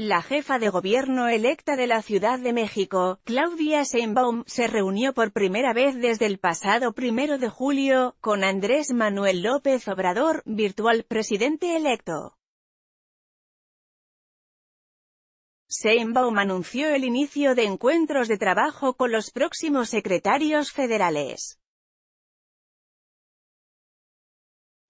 La jefa de gobierno electa de la Ciudad de México, Claudia Seinbaum, se reunió por primera vez desde el pasado primero de julio, con Andrés Manuel López Obrador, virtual presidente electo. Seinbaum anunció el inicio de encuentros de trabajo con los próximos secretarios federales.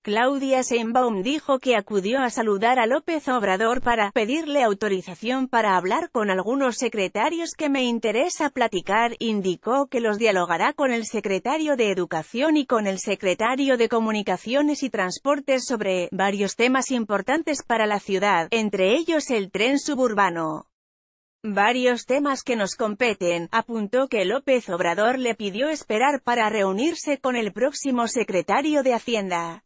Claudia Seinbaum dijo que acudió a saludar a López Obrador para pedirle autorización para hablar con algunos secretarios que me interesa platicar, indicó que los dialogará con el secretario de Educación y con el secretario de Comunicaciones y Transportes sobre varios temas importantes para la ciudad, entre ellos el tren suburbano. Varios temas que nos competen, apuntó que López Obrador le pidió esperar para reunirse con el próximo secretario de Hacienda.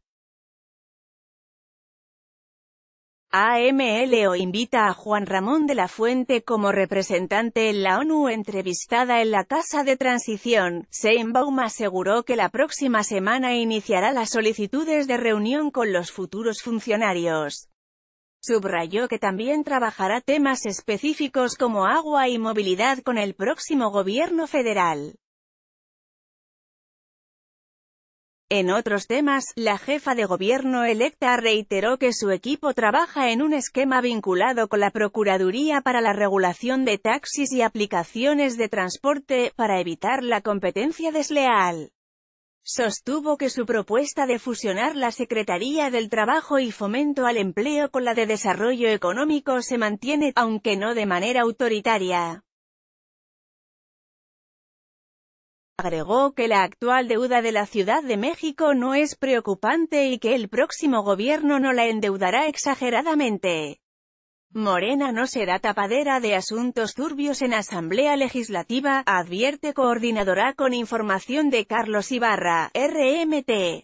AMLO invita a Juan Ramón de la Fuente como representante en la ONU entrevistada en la Casa de Transición. Seinbaum aseguró que la próxima semana iniciará las solicitudes de reunión con los futuros funcionarios. Subrayó que también trabajará temas específicos como agua y movilidad con el próximo gobierno federal. En otros temas, la jefa de gobierno electa reiteró que su equipo trabaja en un esquema vinculado con la Procuraduría para la regulación de taxis y aplicaciones de transporte, para evitar la competencia desleal. Sostuvo que su propuesta de fusionar la Secretaría del Trabajo y Fomento al Empleo con la de Desarrollo Económico se mantiene, aunque no de manera autoritaria. Agregó que la actual deuda de la Ciudad de México no es preocupante y que el próximo gobierno no la endeudará exageradamente. Morena no será tapadera de asuntos turbios en Asamblea Legislativa, advierte coordinadora con información de Carlos Ibarra, RMT.